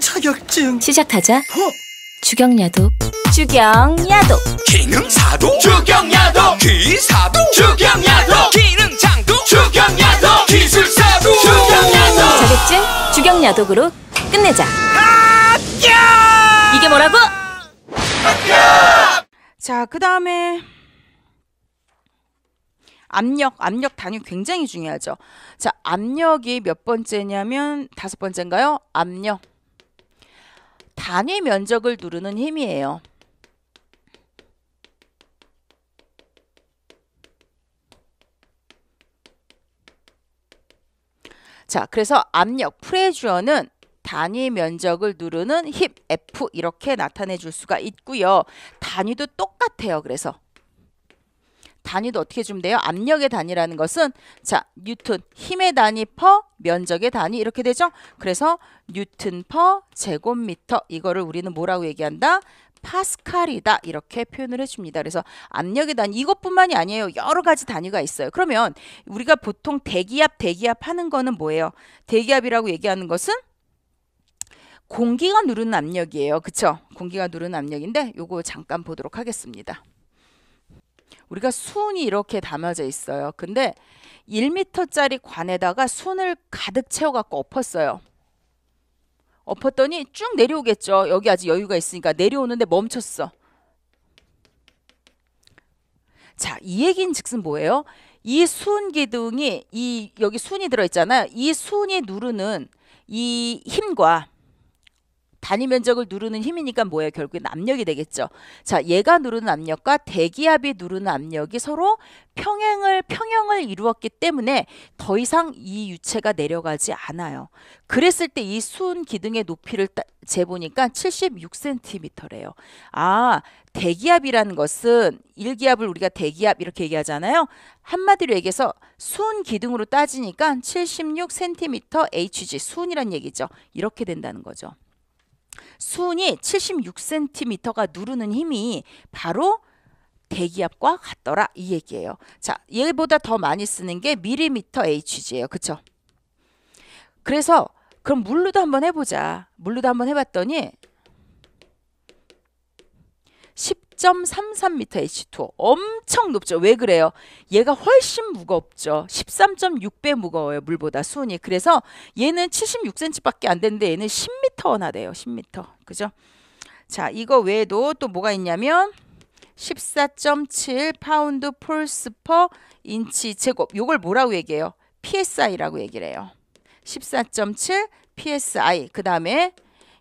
자격증 시작하자 어? 주경야도 주경야도 기능사도 주경야도 기사도 주경야도 기능장도 주경야도 기술사도 주경야도 자격증 주경야독으로 끝내자 합 이게 뭐라고? 합 자, 그 다음에 압력, 압력 당연 굉장히 중요하죠. 자, 압력이 몇 번째냐면 다섯 번째인가요? 압력. 단위 면적을 누르는 힘이에요. 자, 그래서 압력, 프레주어는 단위 면적을 누르는 힘 F 이렇게 나타내 줄 수가 있고요. 단위도 똑같아요. 그래서 단위도 어떻게 주면 돼요? 압력의 단위라는 것은 자 뉴턴 힘의 단위 퍼 면적의 단위 이렇게 되죠. 그래서 뉴턴 퍼 제곱미터 이거를 우리는 뭐라고 얘기한다? 파스칼이다 이렇게 표현을 해줍니다. 그래서 압력의 단위 이것뿐만이 아니에요. 여러 가지 단위가 있어요. 그러면 우리가 보통 대기압 대기압 하는 거는 뭐예요? 대기압이라고 얘기하는 것은 공기가 누르는 압력이에요. 그쵸? 공기가 누르는 압력인데 요거 잠깐 보도록 하겠습니다. 우리가 순이 이렇게 담아져 있어요. 근데 1미터짜리 관에다가 순을 가득 채워갖고 엎었어요. 엎었더니 쭉 내려오겠죠. 여기 아직 여유가 있으니까 내려오는데 멈췄어. 자, 이 얘기는 즉슨 뭐예요? 이 순 기둥이 이 여기 순이 들어 있잖아요. 이 순이 누르는 이 힘과 단위 면적을 누르는 힘이니까 뭐예요? 결국엔 압력이 되겠죠. 자, 얘가 누르는 압력과 대기압이 누르는 압력이 서로 평행을 평형을 이루었기 때문에 더 이상 이 유체가 내려가지 않아요. 그랬을 때 이 순 기둥의 높이를 따, 재보니까 76cm래요. 아, 대기압이라는 것은 일기압을 우리가 대기압 이렇게 얘기하잖아요. 한마디로 얘기해서 순 기둥으로 따지니까 76cm Hg 순이란 얘기죠. 이렇게 된다는 거죠. 수은이 76cm가 누르는 힘이 바로 대기압과 같더라 이 얘기예요. 자, 얘보다 더 많이 쓰는 게 밀리미터 hg예요. 그쵸? 그래서 그럼 물로도 한번 해보자. 물로도 한번 해봤더니 10.33m H2O 엄청 높죠. 왜 그래요? 얘가 훨씬 무겁죠. 13.6배 무거워요. 물보다 수은이. 그래서 얘는 76cm밖에 안 되는데 얘는 10 10m나 돼요. 10m. 그죠? 자, 이거 외에도 또 뭐가 있냐면 14.7 파운드 폴스 퍼 인치 제곱. 요걸 뭐라고 얘기해요? PSI라고 얘기를 해요. 14.7 PSI. 그다음에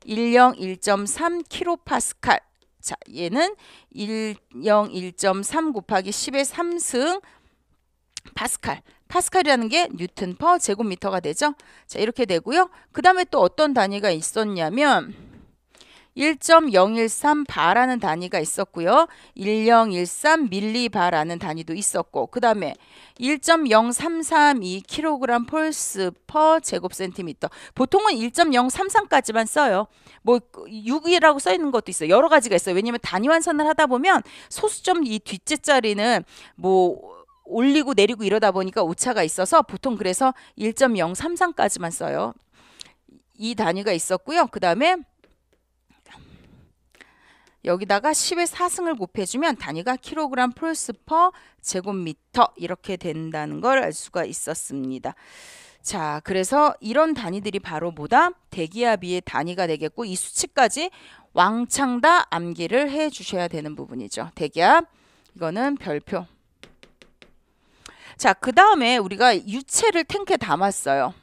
101.3 킬로파스칼. 자, 얘는 101.3 곱하기 10의 3승 파스칼. 파스칼이라는 게뉴튼퍼 제곱미터가 되죠. 자, 이렇게 되고요. 그 다음에 또 어떤 단위가 있었냐면 1.013 바라는 단위가 있었고요. 1013 밀리바라는 단위도 있었고 그 다음에 1.0332 킬로그램 폴스 퍼 제곱센티미터 보통은 1.033까지만 써요. 뭐 6이라고 그 써 있는 것도 있어요. 여러 가지가 있어요. 왜냐면 단위 환산을 하다 보면 소수점 이 뒷째 자리는 뭐 올리고 내리고 이러다 보니까 오차가 있어서 보통 그래서 1.033까지만 써요. 이 단위가 있었고요. 그 다음에 여기다가 10의 4승을 곱해주면 단위가 킬로그램 플러스 퍼 제곱미터 이렇게 된다는 걸 알 수가 있었습니다. 자, 그래서 이런 단위들이 바로 뭐다? 대기압의 단위가 되겠고 이 수치까지 왕창 다 암기를 해 주셔야 되는 부분이죠. 대기압 이거는 별표. 자, 그 다음에 우리가 유체를 탱크에 담았어요.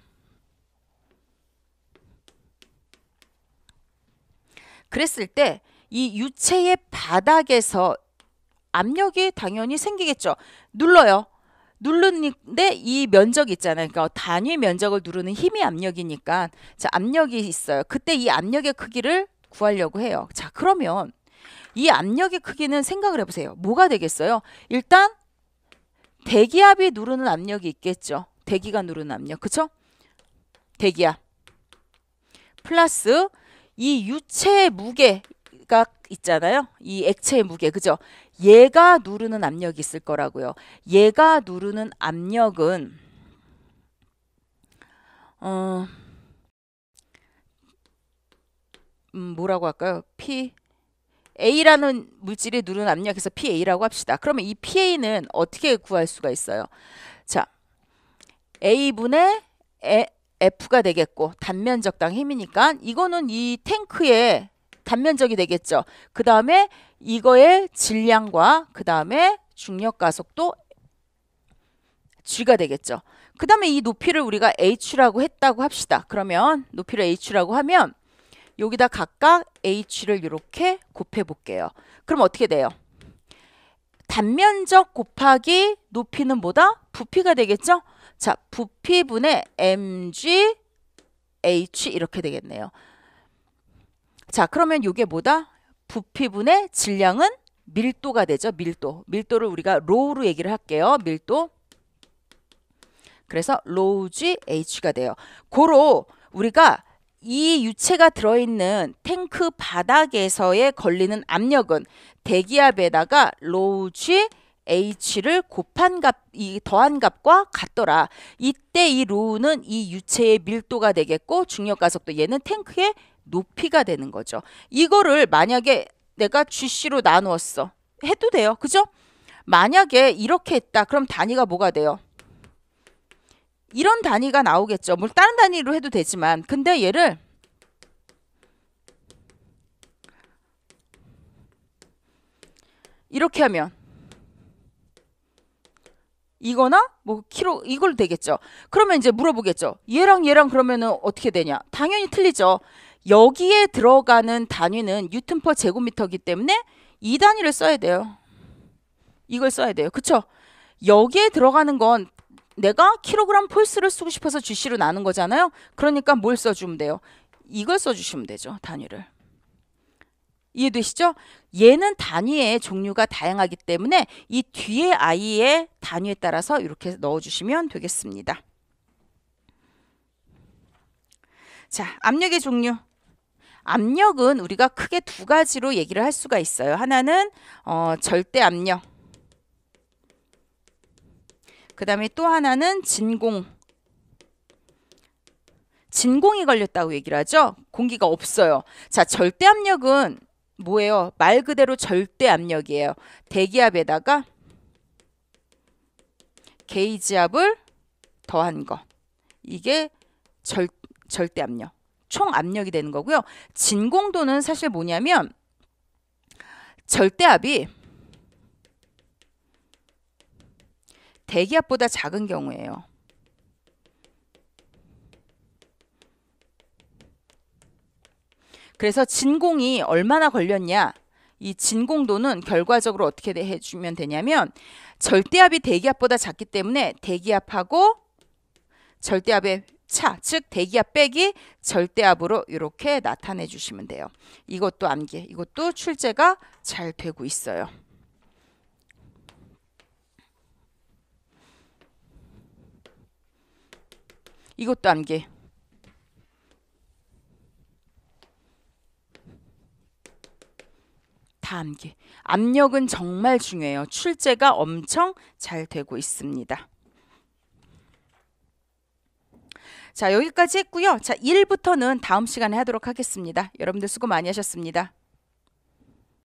그랬을 때 이 유체의 바닥에서 압력이 당연히 생기겠죠. 눌러요. 누르는데 이 면적 있잖아요. 그러니까 단위 면적을 누르는 힘이 압력이니까 자 압력이 있어요. 그때 이 압력의 크기를 구하려고 해요. 자 그러면 이 압력의 크기는 생각을 해보세요. 뭐가 되겠어요? 일단 대기압이 누르는 압력이 있겠죠. 대기가 누르는 압력. 그쵸? 대기압. 플러스 이 유체의 무게가 있잖아요. 이 액체의 무게. 그죠? 얘가 누르는 압력이 있을 거라고요. 얘가 누르는 압력은 어 음, 뭐라고 할까요? P A라는 물질이 누른 압력에서 PA라고 합시다. 그러면 이 PA는 어떻게 구할 수가 있어요? 자, A분의 에, F가 되겠고 단면 적당 힘이니까 이거는 이 탱크의 단면적이 되겠죠. 그 다음에 이거의 질량과 그 다음에 중력 가속도 G가 되겠죠. 그 다음에 이 높이를 우리가 H라고 했다고 합시다. 그러면 높이를 H라고 하면 여기다 각각 h를 이렇게 곱해 볼게요. 그럼 어떻게 돼요? 단면적 곱하기 높이는 뭐다? 부피가 되겠죠? 자, 부피분의 mg h 이렇게 되겠네요. 자, 그러면 이게 뭐다? 부피분의 질량은 밀도가 되죠. 밀도. 밀도를 우리가 로우로 얘기를 할게요. 밀도. 그래서 로우 g h가 돼요. 고로 우리가 이 유체가 들어있는 탱크 바닥에서의 걸리는 압력은 대기압에다가 로우 G H를 곱한 값, 이 더한 값과 같더라. 이때 이 로우는 이 유체의 밀도가 되겠고 중력 가속도 얘는 탱크의 높이가 되는 거죠. 이거를 만약에 내가 GC로 나누었어. 해도 돼요. 그죠? 만약에 이렇게 했다. 그럼 단위가 뭐가 돼요? 이런 단위가 나오겠죠. 물 뭐 다른 단위로 해도 되지만 근데 얘를 이렇게 하면 이거나 뭐 키로 이걸 되겠죠. 그러면 이제 물어보겠죠. 얘랑 얘랑 그러면은 어떻게 되냐? 당연히 틀리죠. 여기에 들어가는 단위는 뉴턴 퍼 제곱미터기 이 때문에 이 단위를 써야 돼요. 이걸 써야 돼요. 그쵸? 여기에 들어가는 건 내가 킬로그램 폴스를 쓰고 싶어서 GC로 나는 거잖아요. 그러니까 뭘 써주면 돼요? 이걸 써주시면 되죠. 단위를. 이해되시죠? 얘는 단위의 종류가 다양하기 때문에 이 뒤에 아이의 단위에 따라서 이렇게 넣어주시면 되겠습니다. 자, 압력의 종류. 압력은 우리가 크게 두 가지로 얘기를 할 수가 있어요. 하나는 어, 절대 압력. 그 다음에 또 하나는 진공. 진공이 걸렸다고 얘기를 하죠. 공기가 없어요. 자, 절대 압력은 뭐예요? 말 그대로 절대 압력이에요. 대기압에다가 게이지압을 더한 거. 이게 절, 절대 압력. 총 압력이 되는 거고요. 진공도는 사실 뭐냐면 절대 압이 대기압보다 작은 경우예요. 그래서 진공이 얼마나 걸렸냐 이 진공도는 결과적으로 어떻게 해주면 되냐면 절대압이 대기압보다 작기 때문에 대기압하고 절대압의 차, 즉 대기압 빼기 절대압으로 이렇게 나타내 주시면 돼요. 이것도 암기, 이것도 출제가 잘 되고 있어요. 이것도 안개 다 안개 압력은 정말 중요해요 출제가 엄청 잘 되고 있습니다 자 여기까지 했고요 자 1부터는 다음 시간에 하도록 하겠습니다 여러분들 수고 많이 하셨습니다